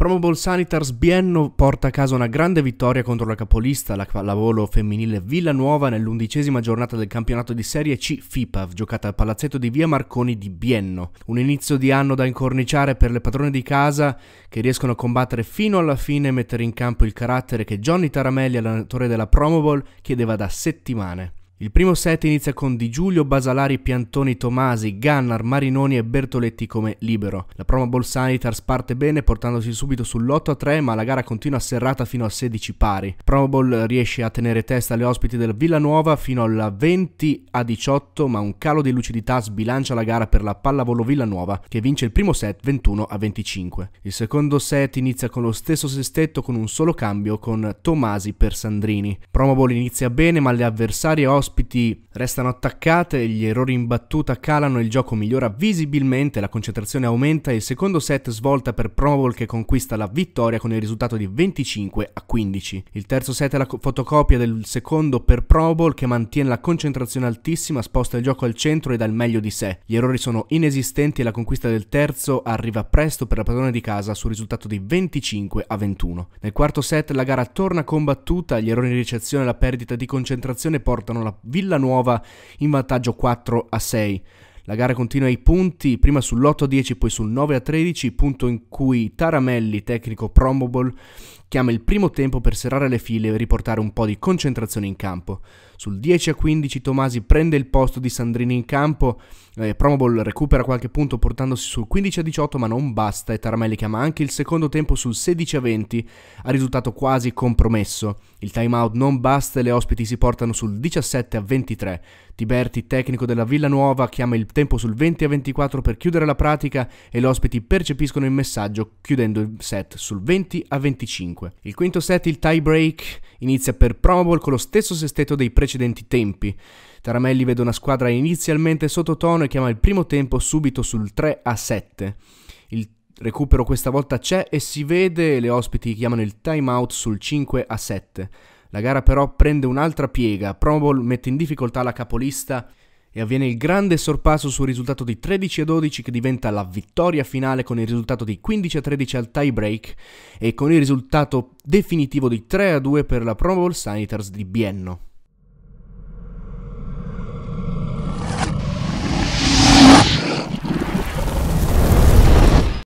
Promobol Sanitars Bienno porta a casa una grande vittoria contro la capolista, la pallavolo femminile Villanuova, nell'undicesima giornata del campionato di Serie C FIPAV, giocata al palazzetto di Via Marconi di Bienno. Un inizio di anno da incorniciare per le padrone di casa che riescono a combattere fino alla fine e mettere in campo il carattere che Johnny Taramelli, allenatore della Promobol, chiedeva da settimane. Il primo set inizia con Di Giulio, Basalari, Piantoni, Tomasi, Gannar, Marinoni e Bertoletti come libero. La promo Ball Sanitars parte bene portandosi subito sull'8 3 ma la gara continua serrata fino a 16 pari. Promo Ball riesce a tenere testa alle ospiti del Villanova fino alla 20 18 ma un calo di lucidità sbilancia la gara per la pallavolo Villanova che vince il primo set 21 25. Il secondo set inizia con lo stesso sestetto con un solo cambio con Tomasi per Sandrini. Promo Ball inizia bene ma le avversarie ospiti ospiti restano attaccate, gli errori in battuta calano, il gioco migliora visibilmente, la concentrazione aumenta e il secondo set svolta per Provol che conquista la vittoria con il risultato di 25 a 15. Il terzo set è la fotocopia del secondo per Provol che mantiene la concentrazione altissima, sposta il gioco al centro e dà il meglio di sé. Gli errori sono inesistenti e la conquista del terzo arriva presto per la padrona di casa sul risultato di 25 a 21. Nel quarto set la gara torna combattuta, gli errori in ricezione e la perdita di concentrazione portano la Villanuova in vantaggio 4 a 6. La gara continua ai punti, prima sull'8 a 10, poi sul 9 a 13, punto in cui Taramelli, tecnico Promobol, chiama il primo tempo per serrare le file e riportare un po' di concentrazione in campo. Sul 10 a 15 Tomasi prende il posto di Sandrini in campo, eh, Promobol recupera qualche punto portandosi sul 15 a 18 ma non basta e Taramelli chiama anche il secondo tempo sul 16 a 20 a risultato quasi compromesso. Il timeout non basta e le ospiti si portano sul 17 a 23. Tiberti, tecnico della Villanuova, chiama il tempo sul 20 a 24 per chiudere la pratica e le ospiti percepiscono il messaggio chiudendo il set sul 20 a 25. 5. Il quinto set, il tie break, inizia per Pro Bowl con lo stesso sestetto dei precedenti tempi. Taramelli vede una squadra inizialmente sottotono e chiama il primo tempo subito sul 3 a 7. Il recupero questa volta c'è e si vede, le ospiti chiamano il timeout sul 5 a 7. La gara però prende un'altra piega, Pro Bowl mette in difficoltà la capolista e avviene il grande sorpasso sul risultato di 13-12 a che diventa la vittoria finale con il risultato di 15-13 a al tie break e con il risultato definitivo di 3-2 a per la Pro Bowl Sanitars di Bienno.